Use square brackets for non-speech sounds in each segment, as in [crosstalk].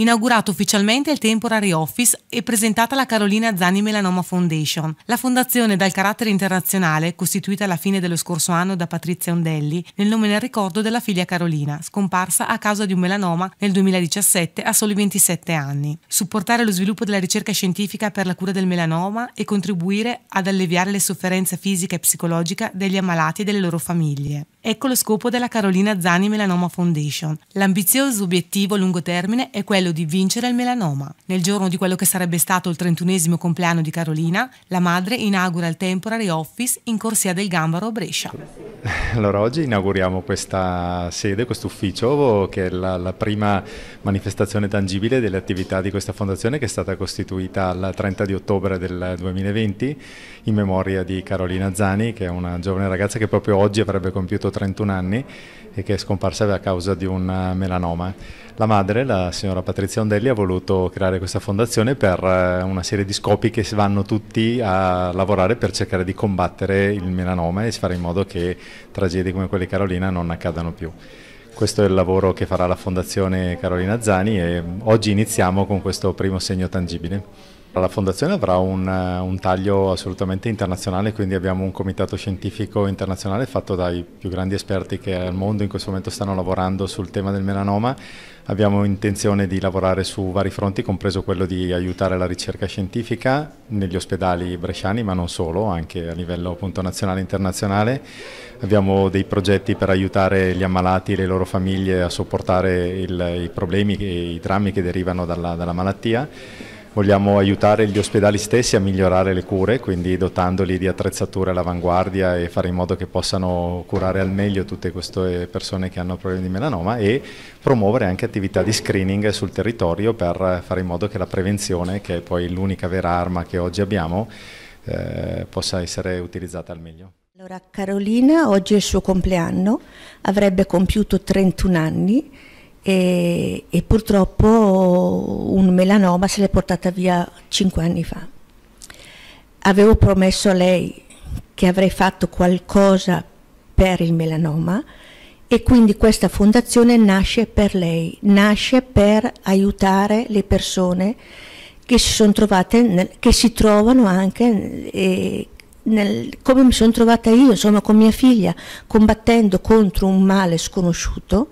inaugurato ufficialmente il Temporary Office e presentata la Carolina Zani Melanoma Foundation. La fondazione dal carattere internazionale, costituita alla fine dello scorso anno da Patrizia Ondelli, nel nome e nel ricordo della figlia Carolina, scomparsa a causa di un melanoma nel 2017 a soli 27 anni. Supportare lo sviluppo della ricerca scientifica per la cura del melanoma e contribuire ad alleviare le sofferenze fisiche e psicologiche degli ammalati e delle loro famiglie. Ecco lo scopo della Carolina Zani Melanoma Foundation. L'ambizioso obiettivo a lungo termine è quello quello di vincere il melanoma. Nel giorno di quello che sarebbe stato il 31 compleanno di Carolina, la madre inaugura il Temporary Office in Corsia del Gambaro a Brescia. [laughs] Allora oggi inauguriamo questa sede, questo ufficio oh, che è la, la prima manifestazione tangibile delle attività di questa fondazione che è stata costituita il 30 di ottobre del 2020 in memoria di Carolina Zani che è una giovane ragazza che proprio oggi avrebbe compiuto 31 anni e che è scomparsa a causa di un melanoma. La madre, la signora Patrizia Patrizia Ondelli ha voluto creare questa fondazione per eh, una serie di scopi che vanno tutti a lavorare per cercare di combattere il melanoma e fare in modo che tragedie come quelle di Carolina non accadano più. Questo è il lavoro che farà la Fondazione Carolina Zani e oggi iniziamo con questo primo segno tangibile. La Fondazione avrà un, eh, un, taglio assolutamente internazionale, quindi abbiamo un comitato scientifico internazionale fatto dai più grandi esperti che al mondo in questo momento stanno lavorando sul tema del melanoma. Abbiamo intenzione di lavorare su vari fronti, compreso quello di aiutare la ricerca scientifica negli ospedali bresciani, ma non solo, anche a livello appunto, nazionale e internazionale. Abbiamo dei progetti per aiutare gli ammalati e le loro famiglie a sopportare il, i problemi e i drammi che derivano dalla, dalla malattia Vogliamo aiutare gli ospedali stessi a migliorare le cure, quindi dotandoli di attrezzature all'avanguardia e fare in modo che possano curare al meglio tutte queste persone che hanno problemi di melanoma e promuovere anche attività di screening sul territorio per fare in modo che la prevenzione, che è poi l'unica vera arma che oggi abbiamo, eh, possa essere utilizzata al meglio. Allora, Carolina oggi è il suo compleanno, avrebbe compiuto 31 anni e, e purtroppo un melanoma se l'è portata via cinque anni fa. Avevo promesso a lei che avrei fatto qualcosa per il melanoma e quindi questa fondazione nasce per lei, nasce per aiutare le persone che si sono trovate, nel, che si trovano anche eh, nel, come mi sono trovata io, insomma con mia figlia, combattendo contro un male sconosciuto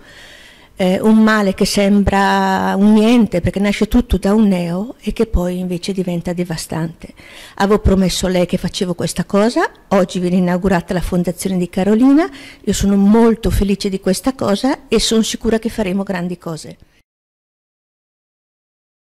eh, un male che sembra un niente perché nasce tutto da un neo e che poi invece diventa devastante. Avevo promesso a lei che facevo questa cosa, oggi viene inaugurata la fondazione di Carolina, io sono molto felice di questa cosa e sono sicura che faremo grandi cose.